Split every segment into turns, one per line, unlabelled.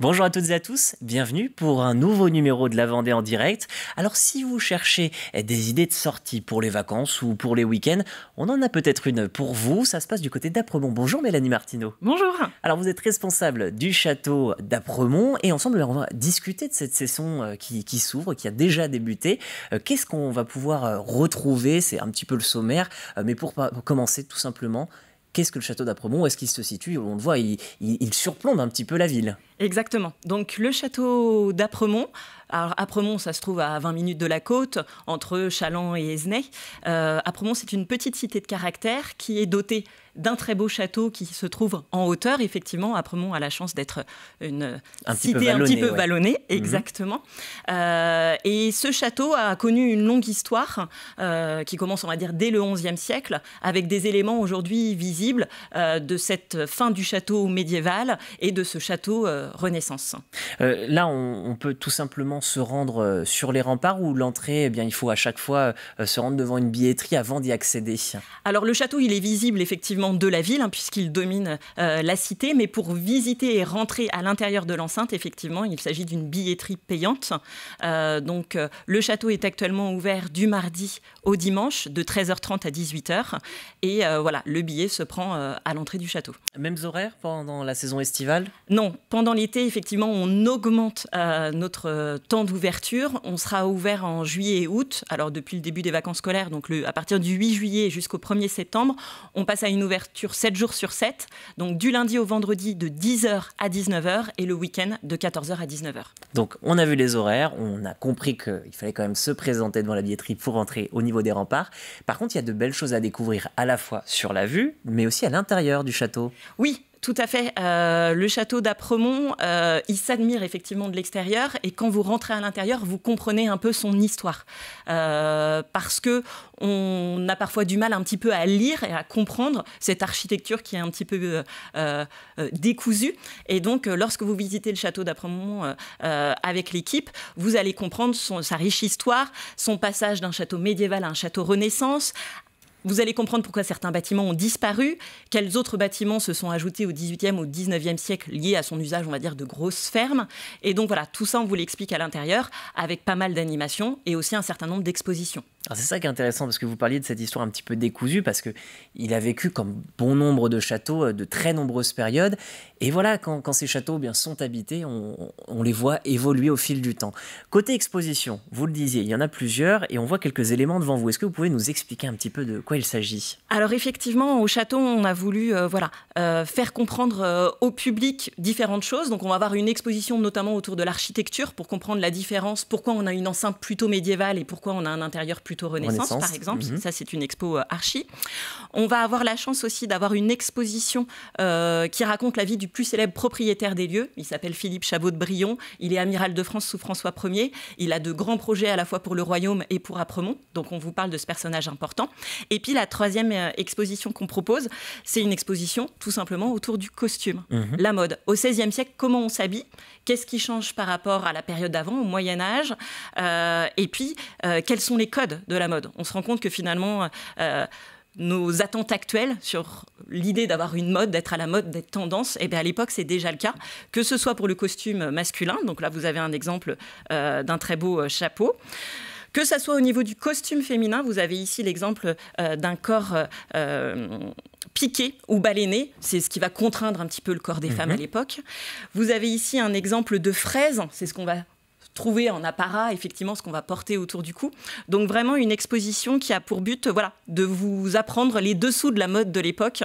Bonjour à toutes et à tous, bienvenue pour un nouveau numéro de la Vendée en direct. Alors si vous cherchez des idées de sortie pour les vacances ou pour les week-ends, on en a peut-être une pour vous. Ça se passe du côté d'Apremont. Bonjour Mélanie Martineau. Bonjour. Alors vous êtes responsable du château d'Apremont et ensemble on va discuter de cette session euh, qui, s'ouvre, qui a déjà débuté. Euh, qu'est-ce qu'on va pouvoir euh, retrouver C'est un petit peu le sommaire, mais pour commencer tout simplement, qu'est-ce que le château d'Apremont, est-ce qu'il se situe, on le voit, il, surplombe un petit peu la ville.
Exactement. Donc le château d'Apremont, alors Apremont ça se trouve à 20 minutes de la côte, entre Chaland et Esnay. Euh, Apremont c'est une petite cité de caractère qui est dotée d'un très beau château qui se trouve en hauteur. Effectivement, Apremont a la chance d'être une un cité un petit peu ballonnée. Mhm. exactement. Euh, et ce château a connu une longue histoire euh, qui commence, on va dire, dès le XIe siècle, avec des éléments aujourd'hui visibles euh, de cette fin du château médiéval et de ce château Renaissance.
là, on, on, peut tout simplement se rendre sur les remparts ou l'entrée, eh bien, il faut à chaque fois se rendre devant une billetterie avant d'y accéder.
Alors le château, il est visible effectivement de la ville, hein, puisqu'il domine euh, la cité, mais pour visiter et rentrer à l'intérieur de l'enceinte, effectivement, il s'agit d'une billetterie payante. Euh, donc euh, le château est actuellement ouvert du mardi au dimanche, de 13h30 à 18h. Et voilà, le billet se prend à l'entrée du château. Mêmes horaires pendant la saison estivale Non, pendant l'été, effectivement, on augmente notre temps d'ouverture. On sera ouvert en juillet et août, alors depuis le début des vacances scolaires, donc à partir du 8 juillet jusqu'au 1er septembre, on passe à une ouverture Ouverture 7 jours sur 7, donc du lundi au vendredi de 10h à 19h et le week-end de 14h à 19h.
Donc on a vu les horaires, on a compris qu'il fallait quand même se présenter devant la billetterie pour rentrer au niveau des remparts. Par contre, il y a de belles choses à découvrir à la fois sur la vue, mais aussi à l'intérieur du château. Oui, tout à fait. Euh, le château
d'Apremont, euh, il s'admire effectivement de l'extérieur et quand vous rentrez à l'intérieur, vous comprenez un peu son histoire. Euh, parce que on a parfois du mal un petit peu à lire et à comprendre cette architecture qui est un petit peu décousue. Et donc, lorsque vous visitez le château d'Apremont avec l'équipe, vous allez comprendre sa riche histoire, son passage d'un château médiéval à un château renaissance, vous allez comprendre pourquoi certains bâtiments ont disparu, quels autres bâtiments se sont ajoutés au 18e, au 19e siècle liés à son usage, on va dire, de grosses fermes. Et donc voilà, tout ça, on vous l'explique à l'intérieur avec pas mal d'animations
et aussi un certain nombre d'expositions c'est ça qui est intéressant parce que vous parliez de cette histoire un petit peu décousue parce que il a vécu comme bon nombre de châteaux euh, de très nombreuses périodes et voilà quand, ces châteaux eh bien sont habités on, les voit évoluer au fil du temps. Côté exposition, vous le disiez, il y en a plusieurs et on voit quelques éléments devant vous. Est-ce que vous pouvez nous expliquer un petit peu de quoi il s'agit
Alors effectivement au château on a voulu euh, voilà euh, faire comprendre au public différentes choses donc on va avoir une exposition notamment autour de l'architecture pour comprendre la différence pourquoi on a une enceinte plutôt médiévale et pourquoi on a un intérieur plus plutôt Renaissance, par exemple. Mhm. Ça, c'est une expo euh, archi. On va avoir la chance aussi d'avoir une exposition euh, qui raconte la vie du plus célèbre propriétaire des lieux. Il s'appelle Philippe Chabot de Brion. Il est amiral de France sous François Ier. Il a de grands projets à la fois pour le royaume et pour Apremont. Donc on vous parle de ce personnage important. Et puis la troisième euh, exposition qu'on propose, c'est une exposition tout simplement autour du costume, mhm. la mode. Au XVIe siècle, comment on s'habille Qu'est-ce qui change par rapport à la période d'avant, au Moyen Âge Et puis, quels sont les codes de la mode. On se rend compte que finalement, euh, euh, nos attentes actuelles sur l'idée d'avoir une mode, d'être à la mode, d'être tendance, eh bien à l'époque c'est déjà le cas, que ce soit pour le costume masculin, donc là vous avez un exemple euh, d'un très beau chapeau. Que ce soit au niveau du costume féminin, vous avez ici l'exemple d'un corps piqué ou baleiné, c'est ce qui va contraindre un petit peu le corps des mhm. femmes à l'époque. Vous avez ici un exemple de fraise, c'est ce qu'on va trouver en apparat effectivement ce qu'on va porter autour du cou. Donc vraiment une exposition qui a pour but voilà, de vous apprendre les dessous de la mode de l'époque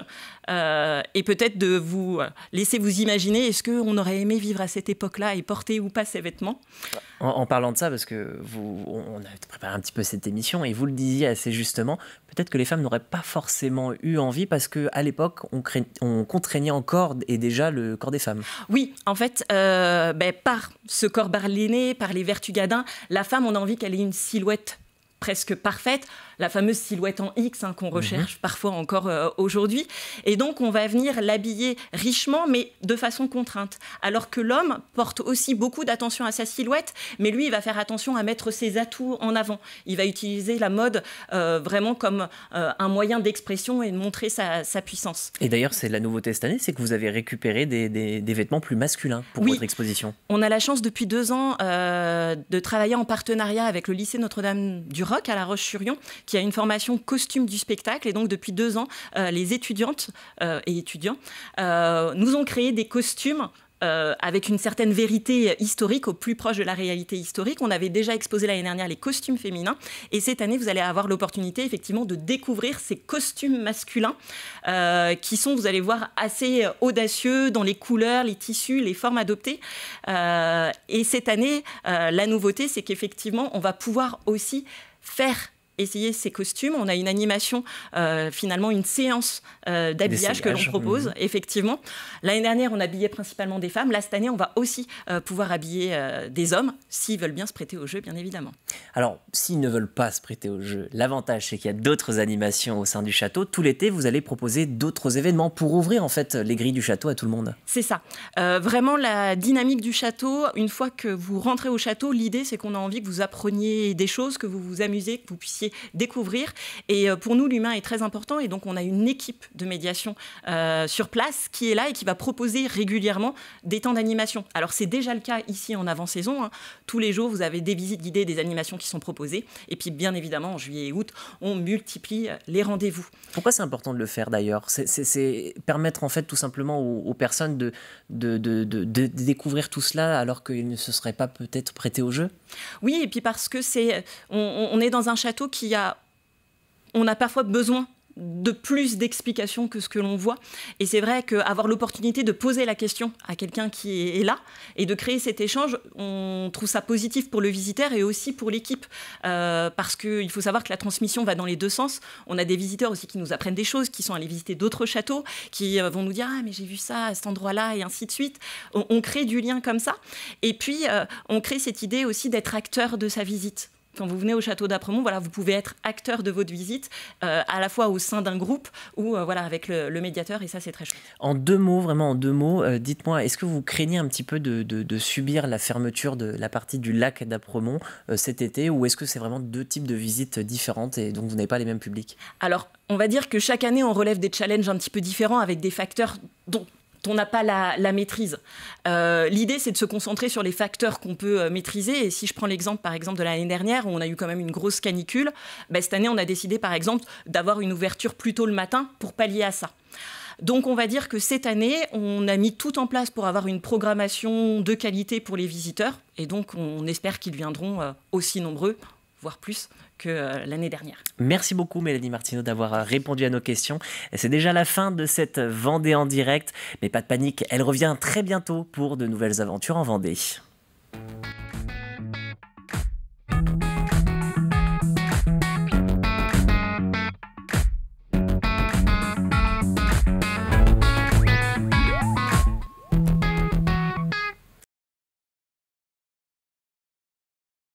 euh, et peut-être de vous euh, laisser vous imaginer est-ce qu'on aurait aimé vivre à cette époque-là et porter ou pas ces vêtements
en, parlant de ça, parce que vous, on a préparé un petit peu cette émission et vous le disiez assez justement, peut-être que les femmes n'auraient pas forcément eu envie parce qu'à l'époque, on, on, contraignait encore et déjà le corps des femmes.
Oui, en fait, euh, ben, par ce corps barliné par les vertugadins, la femme, on a envie qu'elle ait une silhouette presque parfaite, la fameuse silhouette en X hein, qu'on mhm. recherche parfois encore euh, aujourd'hui. Et donc on va venir l'habiller richement, mais de façon contrainte. Alors que l'homme porte aussi beaucoup d'attention à sa silhouette, mais lui, il va faire attention à mettre ses atouts en avant. Il va utiliser la mode euh, vraiment comme euh, un moyen d'expression et de montrer sa, puissance.
Et d'ailleurs, c'est la nouveauté cette année, c'est que vous avez récupéré des, vêtements plus masculins pour votre exposition.
On a la chance depuis deux ans de travailler en partenariat avec le lycée Notre-Dame du Rhum à La Roche-sur-Yon, qui a une formation costume du spectacle. Et donc, depuis deux ans, euh, les étudiantes euh, et étudiants euh, nous ont créé des costumes avec une certaine vérité historique, au plus proche de la réalité historique. On avait déjà exposé l'année dernière les costumes féminins, et cette année, vous allez avoir l'opportunité effectivement de découvrir ces costumes masculins, qui sont, vous allez voir, assez audacieux dans les couleurs, les tissus, les formes adoptées. et cette année, la nouveauté, c'est qu'effectivement, on va pouvoir aussi faire essayer ces costumes. On a une animation, euh, finalement une séance euh, d'habillage que l'on propose, effectivement. L'année dernière, on habillait principalement des femmes. Là, cette année, on va aussi euh, pouvoir habiller des hommes, s'ils veulent bien se prêter au jeu, bien évidemment.
Alors, s'ils ne veulent pas se prêter au jeu, l'avantage, c'est qu'il y a d'autres animations au sein du château. Tout l'été, vous allez proposer d'autres événements pour ouvrir, en fait, les grilles du château à tout le monde.
C'est ça. vraiment, la dynamique du château, une fois que vous rentrez au château, l'idée, c'est qu'on a envie que vous appreniez des choses, que vous vous amusez, que vous puissiez découvrir. Et euh, pour nous, l'humain est très important. Et donc, on a une équipe de médiation euh, sur place qui est là et qui va proposer régulièrement des temps d'animation. Alors, c'est déjà le cas ici en avant-saison. Hein. Tous les jours, vous avez des visites guidées, des animations qui sont proposées. Et puis, bien évidemment, en juillet et août, on multiplie euh,
les rendez-vous. Pourquoi c'est important de le faire d'ailleurs C'est permettre en fait tout simplement aux, personnes de de, de, découvrir tout cela alors qu'ils ne se seraient pas peut-être prêtés au jeu Oui, et puis parce que
c'est on, on est dans un château a, on a parfois besoin de plus d'explications que ce que l'on voit. Et c'est vrai qu'avoir l'opportunité de poser la question à quelqu'un qui est là et de créer cet échange, on trouve ça positif pour le visiteur et aussi pour l'équipe. Euh, parce qu'il faut savoir que la transmission va dans les deux sens. On a des visiteurs aussi qui nous apprennent des choses, qui sont allés visiter d'autres châteaux, qui euh, vont nous dire Ah, mais j'ai vu ça à cet endroit-là, et ainsi de suite. On, crée du lien comme ça. Et puis, euh, on crée cette idée aussi d'être acteur de sa visite quand vous venez au château d'Apremont, voilà, vous pouvez être acteur de votre visite, euh, à la fois au sein d'un groupe ou euh, voilà, avec le, médiateur, et ça, c'est très chouette.
En deux mots, vraiment en deux mots, euh, dites-moi, est-ce que vous craignez un petit peu de, de, subir la fermeture de la partie du lac d'Apremont cet été, ou est-ce que c'est vraiment deux types de visites différentes et donc vous n'avez pas les mêmes publics
Alors, on va dire que chaque année, on relève des challenges un petit peu différents avec des facteurs dont on n'a pas la, maîtrise. Euh, l'idée, c'est de se concentrer sur les facteurs qu'on peut euh, maîtriser. Et si je prends l'exemple, par exemple, de l'année dernière, où on a eu quand même une grosse canicule, bah, cette année, on a décidé, par exemple, d'avoir une ouverture plus tôt le matin pour pallier à ça. Donc on va dire que cette année, on a mis tout en place pour avoir une programmation de qualité pour les visiteurs. Et donc on espère qu'ils viendront euh, aussi nombreux voire plus que euh, l'année dernière.
Merci beaucoup Mélanie Martineau d'avoir euh, répondu à nos questions. C'est déjà la fin de cette Vendée en direct, mais pas de panique, elle revient très bientôt pour de nouvelles aventures en Vendée.